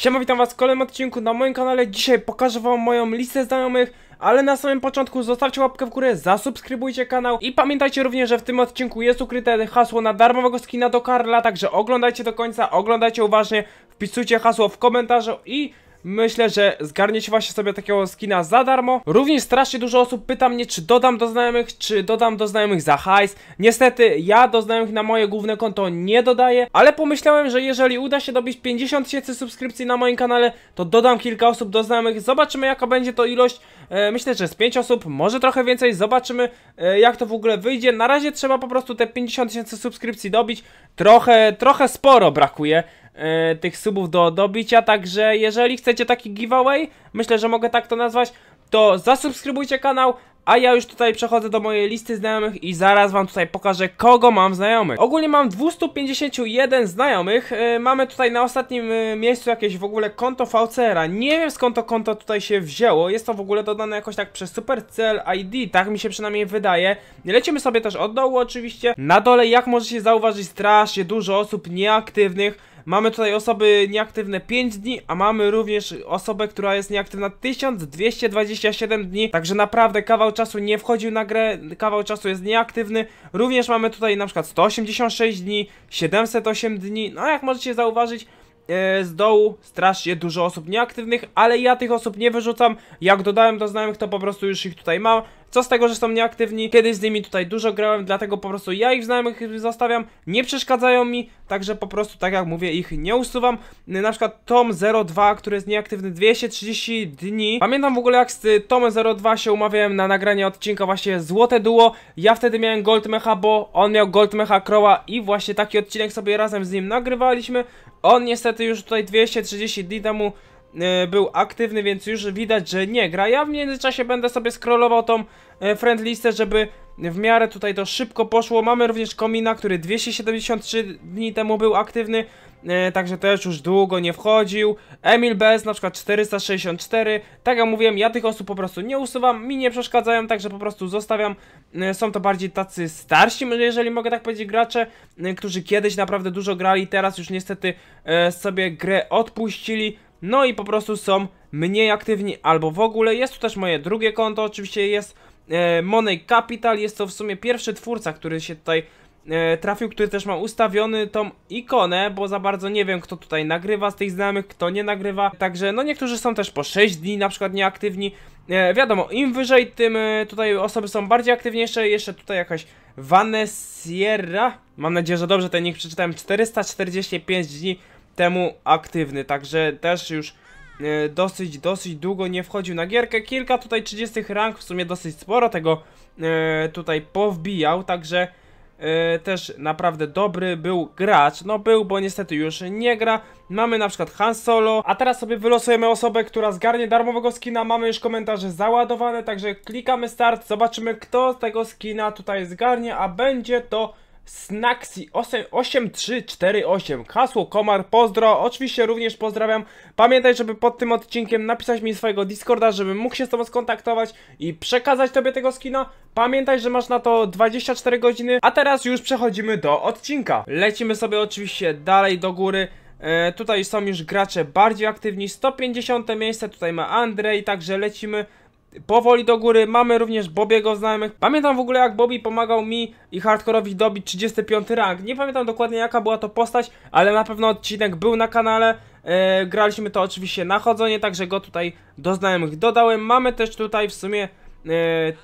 Siema, witam was w kolejnym odcinku na moim kanale. Dzisiaj pokażę wam moją listę znajomych, ale na samym początku zostawcie łapkę w górę, zasubskrybujcie kanał i pamiętajcie również, że w tym odcinku jest ukryte hasło na darmowego skina do Karla, także oglądajcie do końca, oglądajcie uważnie, wpisujcie hasło w komentarzu i Myślę, że zgarniecie właśnie sobie takiego skina za darmo. Również strasznie dużo osób pyta mnie, czy dodam do znajomych, czy dodam do znajomych za hajs. Niestety, ja do znajomych na moje główne konto nie dodaję, ale pomyślałem, że jeżeli uda się dobić 50 tysięcy subskrypcji na moim kanale, to dodam kilka osób do znajomych. Zobaczymy, jaka będzie to ilość. E, myślę, że z 5 osób, może trochę więcej. Zobaczymy, e, jak to w ogóle wyjdzie. Na razie trzeba po prostu te 50 tysięcy subskrypcji dobić. Trochę, trochę sporo brakuje. E, tych subów do dobicia, także jeżeli chcecie taki giveaway, myślę, że mogę tak to nazwać, to zasubskrybujcie kanał, a ja już tutaj przechodzę do mojej listy znajomych i zaraz wam tutaj pokażę kogo mam znajomych Ogólnie mam 251 znajomych yy, Mamy tutaj na ostatnim yy, miejscu jakieś w ogóle konto VCR-a Nie wiem skąd to konto tutaj się wzięło Jest to w ogóle dodane jakoś tak przez Supercell ID, tak mi się przynajmniej wydaje Lecimy sobie też od dołu oczywiście Na dole jak możecie zauważyć strasznie dużo osób nieaktywnych Mamy tutaj osoby nieaktywne 5 dni, a mamy również osobę, która jest nieaktywna 1227 dni, także naprawdę kawał kawał czasu nie wchodził na grę, kawał czasu jest nieaktywny. Również mamy tutaj na przykład 186 dni, 708 dni. No jak możecie zauważyć, e, z dołu strasznie dużo osób nieaktywnych, ale ja tych osób nie wyrzucam. Jak dodałem do znajomych, to po prostu już ich tutaj mam. Co z tego, że są nieaktywni? Kiedyś z nimi tutaj dużo grałem, dlatego po prostu ja ich znajomych zostawiam, nie przeszkadzają mi, także po prostu, tak jak mówię, ich nie usuwam. Na przykład Tom02, który jest nieaktywny 230 dni. Pamiętam w ogóle jak z Tomem02 się umawiałem na nagranie odcinka właśnie Złote Duo. Ja wtedy miałem Goldmecha, bo on miał Goldmecha Crowa i właśnie taki odcinek sobie razem z nim nagrywaliśmy. On niestety już tutaj 230 dni temu E, był aktywny, więc już widać, że nie gra. Ja w międzyczasie będę sobie scrollował tą e, friend listę, żeby w miarę tutaj to szybko poszło. Mamy również Komina, który 273 dni temu był aktywny, e, także też już długo nie wchodził. Emil Bez na przykład 464. Tak jak mówiłem, ja tych osób po prostu nie usuwam, mi nie przeszkadzają, także po prostu zostawiam. Są to bardziej tacy starsi, jeżeli mogę tak powiedzieć, gracze, którzy kiedyś naprawdę dużo grali, teraz już niestety sobie grę odpuścili no i po prostu są mniej aktywni albo w ogóle. Jest tu też moje drugie konto, oczywiście jest e, Money Capital, jest to w sumie pierwszy twórca, który się tutaj e, trafił, który też ma ustawiony tą ikonę, bo za bardzo nie wiem kto tutaj nagrywa z tych znajomych, kto nie nagrywa, także no niektórzy są też po 6 dni na przykład nieaktywni, e, wiadomo im wyżej tym e, tutaj osoby są bardziej aktywniejsze, jeszcze tutaj jakaś Vanessa, mam nadzieję, że dobrze ten nick przeczytałem, 445 dni temu aktywny, także też już e, dosyć, dosyć długo nie wchodził na gierkę. Kilka tutaj 30 rank, w sumie dosyć sporo tego e, tutaj powbijał, także e, też naprawdę dobry był gracz. No był, bo niestety już nie gra. Mamy na przykład Han Solo, a teraz sobie wylosujemy osobę, która zgarnie darmowego skina. Mamy już komentarze załadowane, także klikamy start, zobaczymy kto z tego skina tutaj zgarnie, a będzie to... Snaxi8348, hasło Komar, pozdro, oczywiście również pozdrawiam. Pamiętaj, żeby pod tym odcinkiem napisać mi swojego Discorda, żebym mógł się z Tobą skontaktować i przekazać Tobie tego skina. Pamiętaj, że masz na to 24 godziny, a teraz już przechodzimy do odcinka. Lecimy sobie oczywiście dalej do góry. E, tutaj są już gracze bardziej aktywni, 150 miejsce, tutaj ma Andrzej, także lecimy Powoli do góry mamy również Bobiego znajomych. Pamiętam w ogóle jak Bobby pomagał mi i Hardcore'owi dobić 35 rank. Nie pamiętam dokładnie jaka była to postać, ale na pewno odcinek był na kanale. Yy, graliśmy to oczywiście na chodzenie, także go tutaj do znajomych dodałem. Mamy też tutaj w sumie yy,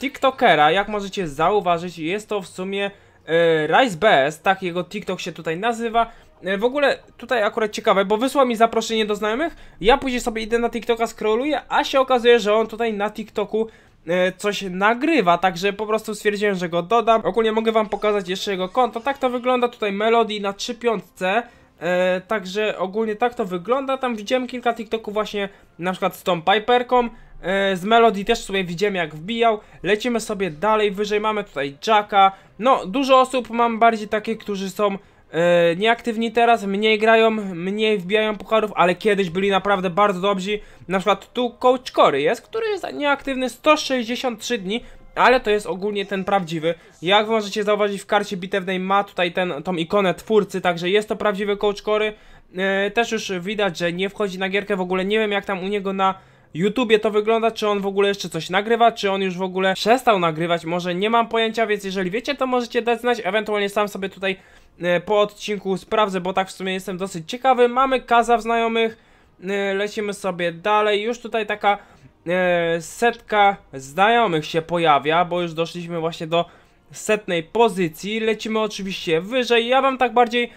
TikTokera, jak możecie zauważyć, jest to w sumie e, Rice BS, tak jego TikTok się tutaj nazywa. E, w ogóle tutaj akurat ciekawe, bo wysłał mi zaproszenie do znajomych, ja później sobie idę na TikToka, scrolluję, a się okazuje, że on tutaj na TikToku e, coś nagrywa, także po prostu stwierdziłem, że go dodam. Ogólnie mogę wam pokazać jeszcze jego konto, tak to wygląda tutaj Melody na 3 piątce. E, także ogólnie tak to wygląda, tam widziałem kilka TikToków właśnie na przykład z tą Piperką, e, z Melody też sobie widziałem jak wbijał, lecimy sobie dalej, wyżej mamy tutaj Jacka, no dużo osób mam bardziej takie, którzy są E, nieaktywni teraz, mniej grają, mniej wbijają pucharów, ale kiedyś byli naprawdę bardzo dobrzy. Na przykład tu coach Cory, jest, który jest nieaktywny 163 dni, ale to jest ogólnie ten prawdziwy. Jak możecie zauważyć w karcie bitewnej ma tutaj ten, tą ikonę twórcy, także jest to prawdziwy coach Cory. E, też już widać, że nie wchodzi na gierkę w ogóle, nie wiem jak tam u niego na... YouTubie to wygląda, czy on w ogóle jeszcze coś nagrywa, czy on już w ogóle przestał nagrywać, może nie mam pojęcia, więc jeżeli wiecie, to możecie dać znać, ewentualnie sam sobie tutaj E, po odcinku sprawdzę, bo tak w sumie jestem dosyć ciekawy. Mamy kaza w znajomych, e, lecimy sobie dalej. Już tutaj taka e, setka znajomych się pojawia, bo już doszliśmy właśnie do setnej pozycji. Lecimy oczywiście wyżej. Ja wam tak bardziej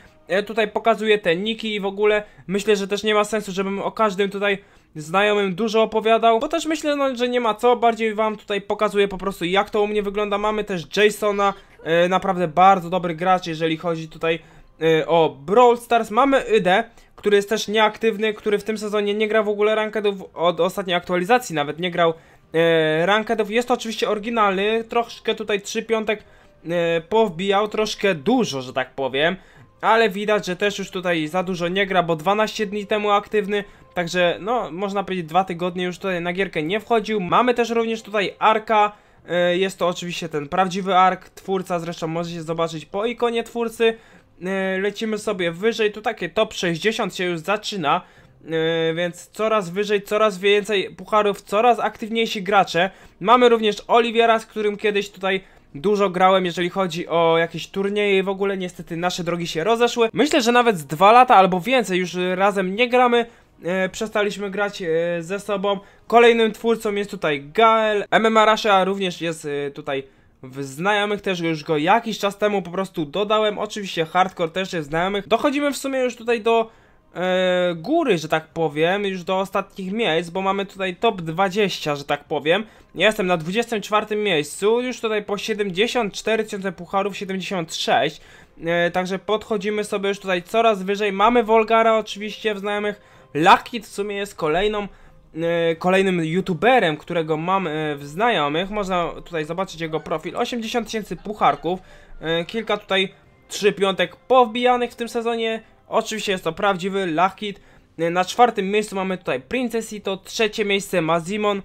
tutaj pokazuję te niki i w ogóle myślę, że też nie ma sensu, żebym o każdym tutaj znajomym dużo opowiadał, bo też myślę, no, że nie ma co, bardziej wam tutaj pokazuję po prostu jak to u mnie wygląda. Mamy też Jasona, E, naprawdę bardzo dobry gracz, jeżeli chodzi tutaj e, o Brawl Stars. Mamy ID, który jest też nieaktywny, który w tym sezonie nie gra w ogóle rankedów od ostatniej aktualizacji nawet, nie grał e, rankedów. Jest to oczywiście oryginalny, troszkę tutaj 3 piątek powbijał, troszkę dużo, że tak powiem. Ale widać, że też już tutaj za dużo nie gra, bo 12 dni temu aktywny, także no można powiedzieć dwa tygodnie już tutaj na gierkę nie wchodził. Mamy też również tutaj Arka, E, jest to oczywiście ten prawdziwy ark, twórca zresztą możecie zobaczyć po ikonie twórcy. E, lecimy sobie wyżej, tu takie top 60 się już zaczyna, e, więc coraz wyżej, coraz więcej pucharów, coraz aktywniejsi gracze. Mamy również Oliwiera, z którym kiedyś tutaj dużo grałem, jeżeli chodzi o jakieś turnieje w ogóle niestety nasze drogi się rozeszły. Myślę, że nawet z dwa lata albo więcej już razem nie gramy, e, przestaliśmy grać e, ze sobą. Kolejnym twórcą jest tutaj Gael. MMA Russia również jest e, tutaj w znajomych też już go jakiś czas temu po prostu dodałem. Oczywiście hardcore też jest w znajomych. Dochodzimy w sumie już tutaj do e, góry, że tak powiem, już do ostatnich miejsc, bo mamy tutaj top 20, że tak powiem. jestem na 24 miejscu, już tutaj po 74 tysiące pucharów, 76. E, także podchodzimy sobie już tutaj coraz wyżej. Mamy Volgara oczywiście w znajomych. Lucky w sumie jest kolejną e, kolejnym youtuberem, którego mam e, w znajomych. Można tutaj zobaczyć jego profil. 80 tysięcy pucharków. E, kilka tutaj trzy piątek powbijanych w tym sezonie. Oczywiście jest to prawdziwy Lachit. Na czwartym miejscu mamy tutaj to trzecie miejsce Mazimon.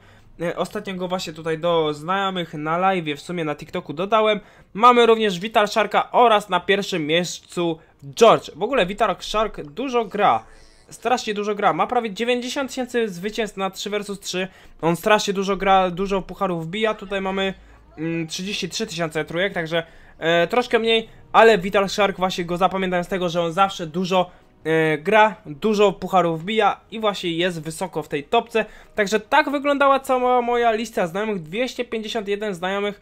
Ostatnio go właśnie tutaj do znajomych na live, w sumie na TikToku dodałem. Mamy również Vital Sharka oraz na pierwszym miejscu George. W ogóle Vital Shark dużo gra strasznie dużo gra. Ma prawie 90 tysięcy zwycięstw na 3 vs 3. On strasznie dużo gra, dużo pucharów wbija. Tutaj mamy mm, 33 tysiące trójek, także e, troszkę mniej, ale Vital Shark właśnie go zapamiętam z tego, że on zawsze dużo e, gra, dużo pucharów wbija i właśnie jest wysoko w tej topce. Także tak wyglądała cała moja lista znajomych, 251 znajomych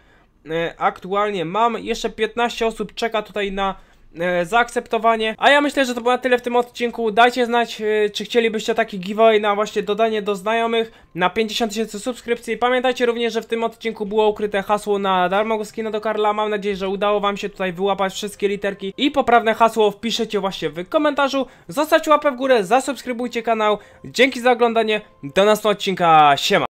e, aktualnie mam. Jeszcze 15 osób czeka tutaj na E, zaakceptowanie. A ja myślę, że to było na tyle w tym odcinku. Dajcie znać, e, czy chcielibyście taki giveaway na właśnie dodanie do znajomych na 50 tysięcy subskrypcji. Pamiętajcie również, że w tym odcinku było ukryte hasło na darmowego skina do Karla. Mam nadzieję, że udało wam się tutaj wyłapać wszystkie literki i poprawne hasło wpiszecie właśnie w komentarzu. Zostać łapę w górę, zasubskrybujcie kanał. Dzięki za oglądanie. Do następnego odcinka. Siema.